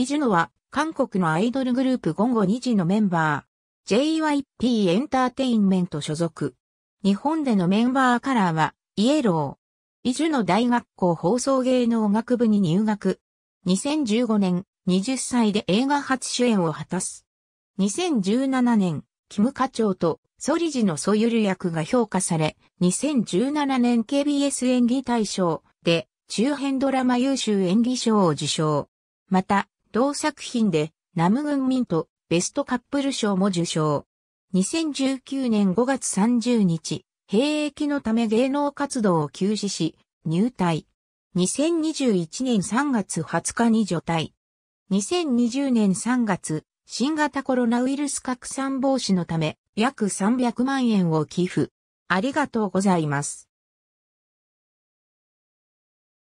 イジュノは、韓国のアイドルグループ午後2時のメンバー、JYP エンターテインメント所属。日本でのメンバーカラーは、イエロー。イジュノ大学校放送芸能学部に入学。2015年、20歳で映画初主演を果たす。2017年、キム課長とソリジのソユル役が評価され、2017年 KBS 演技大賞で中編ドラマ優秀演技賞を受賞。また、同作品でナムグンミンとベストカップル賞も受賞。2019年5月30日、兵役のため芸能活動を休止し、入隊。2021年3月20日に除隊。2020年3月、新型コロナウイルス拡散防止のため、約300万円を寄付。ありがとうございます。